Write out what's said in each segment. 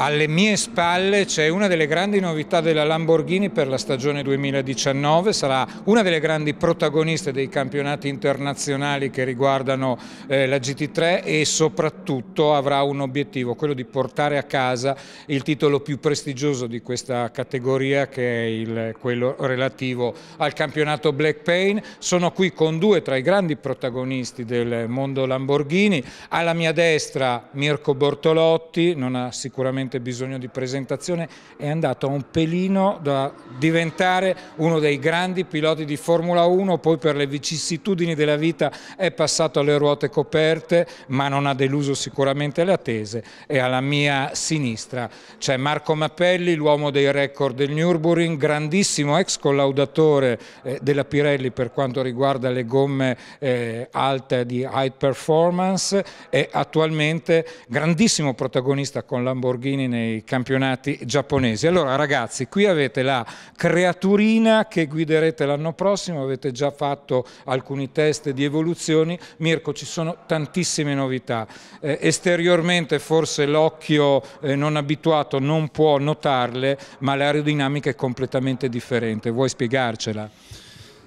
Alle mie spalle c'è una delle grandi novità della Lamborghini per la stagione 2019, sarà una delle grandi protagoniste dei campionati internazionali che riguardano eh, la GT3 e soprattutto avrà un obiettivo, quello di portare a casa il titolo più prestigioso di questa categoria che è il, quello relativo al campionato Black Pain. Sono qui con due tra i grandi protagonisti del mondo Lamborghini, alla mia destra Mirko Bortolotti, non ha sicuramente veramente bisogno di presentazione, è andato a un pelino da diventare uno dei grandi piloti di Formula 1, poi per le vicissitudini della vita è passato alle ruote coperte, ma non ha deluso sicuramente le attese e alla mia sinistra c'è Marco Mappelli, l'uomo dei record del Nürburgring, grandissimo ex collaudatore eh, della Pirelli per quanto riguarda le gomme eh, alte di high performance e attualmente grandissimo protagonista con Lamborghini Martini nei campionati giapponesi. Allora ragazzi, qui avete la creaturina che guiderete l'anno prossimo, avete già fatto alcuni test di evoluzioni. Mirko, ci sono tantissime novità. Eh, esteriormente forse l'occhio eh, non abituato non può notarle, ma l'aerodinamica è completamente differente. Vuoi spiegarcela?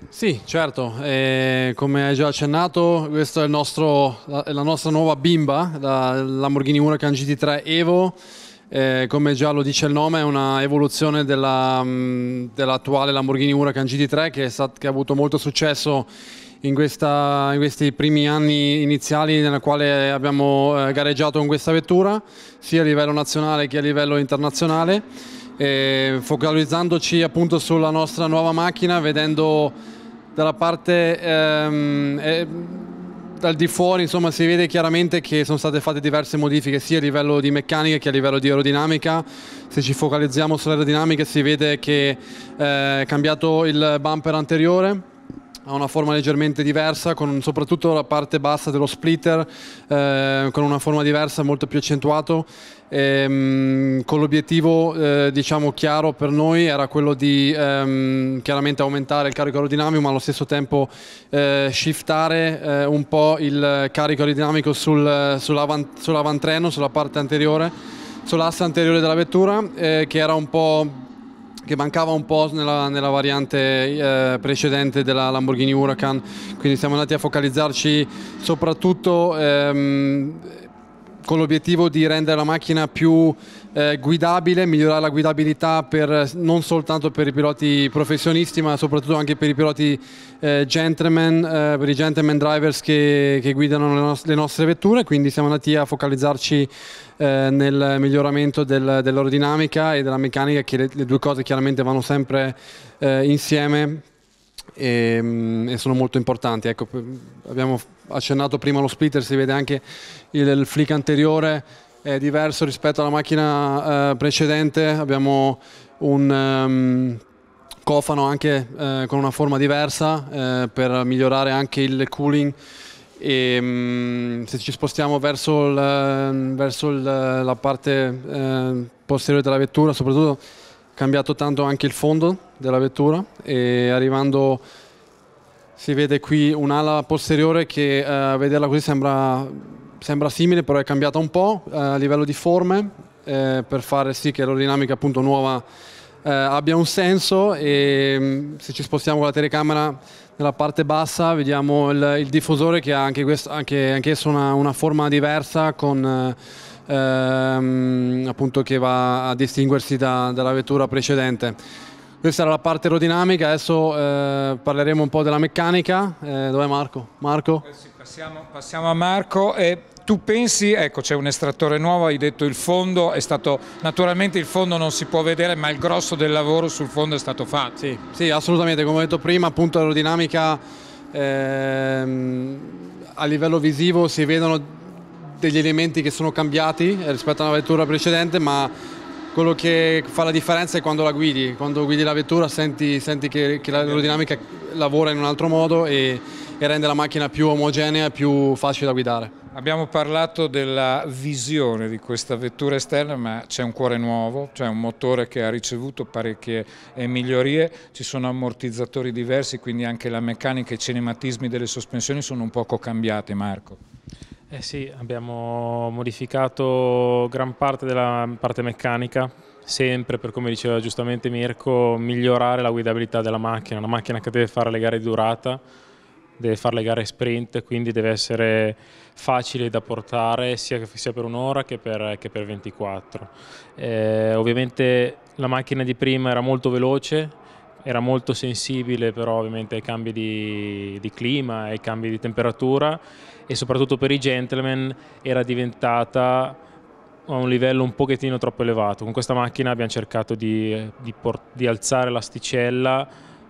Sì, certo, eh, come hai già accennato, questa è, nostro, la, la nostra nuova bimba, la Lamborghini Huracan GT3 Evo eh, come già lo dice il nome è una evoluzione della, mh, mm, dell'attuale Lamborghini Huracan GT3 che, stat- che ha avuto molto successo in, questa, in, questi primi anni iniziali nella quale abbiamo eh, gareggiato con questa vettura, sia a livello nazionale che a livello internazionale, eh, focalizzandoci appunto sulla nostra nuova macchina, vedendo dalla parte ehm, eh, dal di fuori insomma, si vede chiaramente che sono state fatte diverse modifiche sia a livello di meccanica che a livello di aerodinamica. Se ci focalizziamo sull'aerodinamica si vede che eh, è cambiato il bumper anteriore, ha una forma leggermente diversa, con soprattutto la parte bassa dello splitter, eh, con una forma diversa, molto più accentuato, ehm, con l'obiettivo eh, diciamo chiaro per noi era quello di ehm, chiaramente aumentare il carico aerodinamico, ma allo stesso tempo eh, shiftare eh, un po' il carico aerodinamico sul, sull'avantreno, sulla parte anteriore, sull'asse anteriore della vettura, eh, che era un po' che mancava un po' nella, nella variante eh, precedente della Lamborghini Huracan, quindi siamo andati a focalizzarci soprattutto ehm, con l'obiettivo di rendere la macchina più eh, guidabile, migliorare la guidabilità per, non soltanto per i piloti professionisti ma soprattutto anche per i piloti eh, gentleman, eh, per i gentleman drivers che, che guidano le, nos le, nostre vetture, quindi siamo andati a focalizzarci eh, nel miglioramento del, dell'aerodinamica e della meccanica che le, le, due cose chiaramente vanno sempre eh, insieme e, ehm, e sono molto importanti. Ecco, abbiamo accennato prima lo splitter, si vede anche il, il flick anteriore è diverso rispetto alla macchina eh, precedente, abbiamo un... Um, cofano anche eh, con una forma diversa eh, per migliorare anche il cooling e ehm, mh, se ci spostiamo verso, il, verso il, la parte eh, posteriore della vettura soprattutto cambiato tanto anche il fondo della vettura e arrivando si vede qui un'ala posteriore che a eh, vederla così sembra, sembra, simile però è cambiata un po' eh, a livello di forme eh, per fare sì che l'aerodinamica appunto nuova eh, abbia un senso e mm, se ci spostiamo con la telecamera nella parte bassa vediamo il, il diffusore che ha anche, questo, anche, anche una, una, forma diversa con eh, ehm, appunto che va a distinguersi da, dalla vettura precedente. Questa era la parte aerodinamica, adesso eh, parleremo un po' della meccanica. Eh, Dov'è Marco? Marco? Eh passiamo, passiamo, a Marco. E tu pensi, ecco c'è un estrattore nuovo, hai detto il fondo, è stato, naturalmente il fondo non si può vedere ma il grosso del lavoro sul fondo è stato fatto. Sì, sì assolutamente, come ho detto prima appunto l'aerodinamica ehm, a livello visivo si vedono degli elementi che sono cambiati eh, rispetto alla vettura precedente, ma quello che fa la differenza è quando la guidi, quando guidi la vettura senti, senti che, che l'aerodinamica lavora in un altro modo e, e rende la macchina più omogenea e più facile da guidare. Abbiamo parlato della visione di questa vettura esterna, ma c'è un cuore nuovo, cioè un motore che ha ricevuto parecchie eh, migliorie, ci sono ammortizzatori diversi, quindi anche la meccanica e i cinematismi delle sospensioni sono un poco cambiati, Marco. Eh sì, abbiamo modificato gran parte della parte meccanica, sempre per come diceva giustamente Mirko, migliorare la guidabilità della macchina, una macchina che deve fare le gare di durata, deve fare le gare sprint, quindi deve essere facile da portare sia, sia per un'ora che, che per, 24. Eh, ovviamente la macchina di prima era molto veloce, era molto sensibile però ovviamente ai cambi di, di, clima, ai cambi di temperatura e soprattutto per i gentleman era diventata a un livello un pochettino troppo elevato. Con questa macchina abbiamo cercato di, di, di alzare l'asticella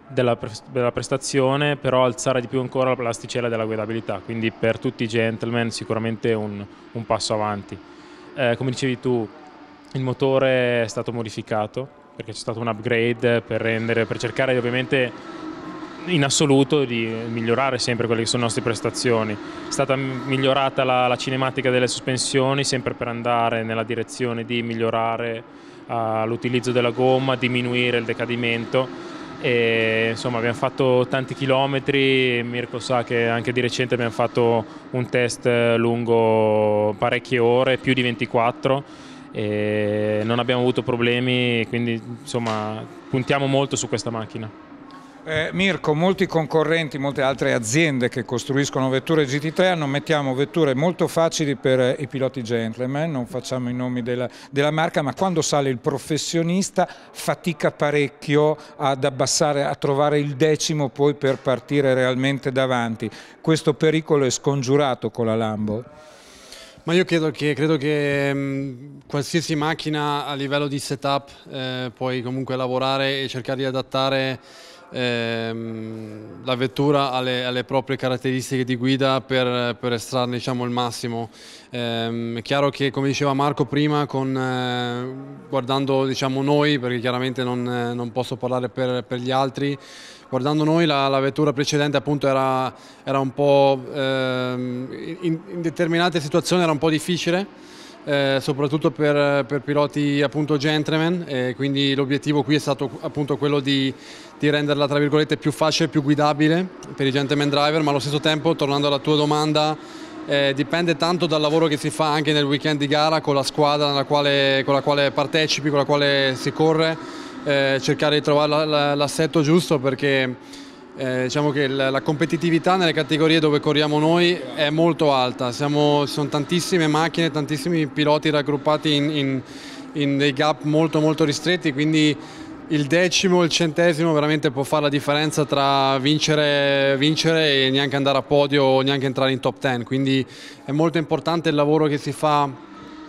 della, pre della, prestazione, però alzare di più ancora l'asticella della guidabilità, quindi per tutti i gentleman sicuramente un, un passo avanti. Eh, come dicevi tu, il motore è stato modificato, perché c'è stato un upgrade per, rendere, per cercare ovviamente in assoluto di migliorare sempre quelle che sono le nostre prestazioni. È stata migliorata la, la cinematica delle sospensioni sempre per andare nella direzione di migliorare uh, l'utilizzo della gomma, diminuire il decadimento. E, insomma abbiamo fatto tanti chilometri, Mirko sa che anche di recente abbiamo fatto un test eh, lungo parecchie ore, più di 24 e non abbiamo avuto problemi, quindi insomma puntiamo molto su questa macchina. Eh, Mirko, molti concorrenti, molte altre aziende che costruiscono vetture GT3 hanno mettiamo vetture molto facili per eh, i piloti gentleman, non facciamo i nomi della, della marca, ma quando sale il professionista fatica parecchio ad abbassare, a trovare il decimo poi per partire realmente davanti. Questo pericolo è scongiurato con la Lambo. Ma io credo che, credo che mh, mm, qualsiasi macchina a livello di setup eh, puoi comunque lavorare e cercare di adattare ehm, la vettura ha le, ha le, proprie caratteristiche di guida per, per estrarne diciamo, il massimo. Ehm, è chiaro che come diceva Marco prima, con, eh, guardando diciamo, noi, perché chiaramente non, eh, non posso parlare per, per, gli altri, guardando noi la, la vettura precedente appunto era, era un po' ehm, in, in determinate situazioni era un po' difficile eh, soprattutto per, per, piloti appunto gentleman e quindi l'obiettivo qui è stato appunto quello di, di, renderla tra virgolette più facile, e più guidabile per i gentleman driver ma allo stesso tempo tornando alla tua domanda eh, dipende tanto dal lavoro che si fa anche nel weekend di gara con la squadra quale, con la quale partecipi, con la quale si corre eh, cercare di trovare l'assetto giusto perché eh, diciamo che la, la, competitività nelle categorie dove corriamo noi è molto alta, Siamo, sono tantissime macchine, tantissimi piloti raggruppati in, in, in, dei gap molto molto ristretti, quindi il decimo, il centesimo veramente può fare la differenza tra vincere, vincere e neanche andare a podio o neanche entrare in top ten, quindi è molto importante il lavoro che si fa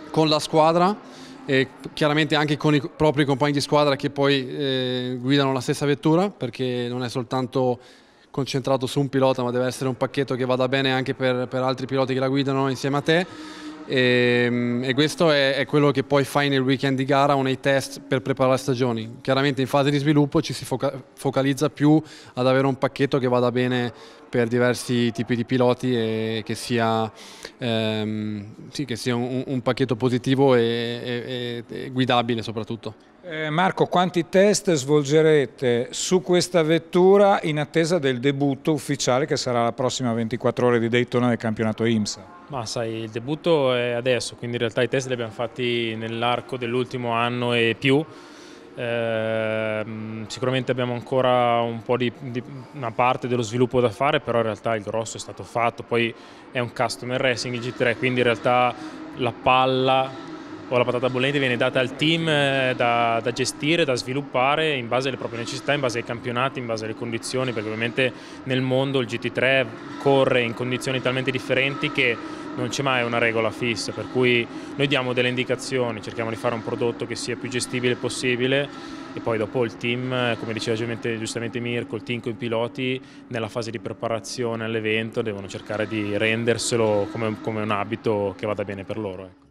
con la squadra e chiaramente anche con i propri compagni di squadra che poi eh, guidano la stessa vettura perché non è soltanto concentrato su un pilota ma deve essere un pacchetto che vada bene anche per, per altri piloti che la guidano insieme a te e, ehm, e questo è, è, quello che poi fai nel weekend di gara o nei test per preparare stagioni. Chiaramente in fase di sviluppo ci si foca focalizza più ad avere un pacchetto che vada bene per diversi tipi di piloti e che sia, ehm, sì, che sia un, un, pacchetto positivo e, e, e guidabile soprattutto. Eh, Marco, quanti test svolgerete su questa vettura in attesa del debutto ufficiale che sarà la prossima 24 ore di Daytona del campionato IMSA? Ma sai, il debutto è adesso, quindi in realtà i test li abbiamo fatti nell'arco dell'ultimo anno e più. Eh, sicuramente abbiamo ancora un po' di, di, una parte dello sviluppo da fare, però in realtà il grosso è stato fatto. Poi è un customer racing il G3, quindi in realtà la palla o la patata bollente viene data al team eh, da, da, gestire, da sviluppare in base alle proprie necessità, in base ai campionati, in base alle condizioni, perché ovviamente nel mondo il GT3 corre in condizioni talmente differenti che non c'è mai una regola fissa, per cui noi diamo delle indicazioni, cerchiamo di fare un prodotto che sia più gestibile possibile e poi dopo il team, eh, come diceva giustamente Mirko, il team con i piloti nella fase di preparazione all'evento devono cercare di renderselo come, come un abito che vada bene per loro. Ecco.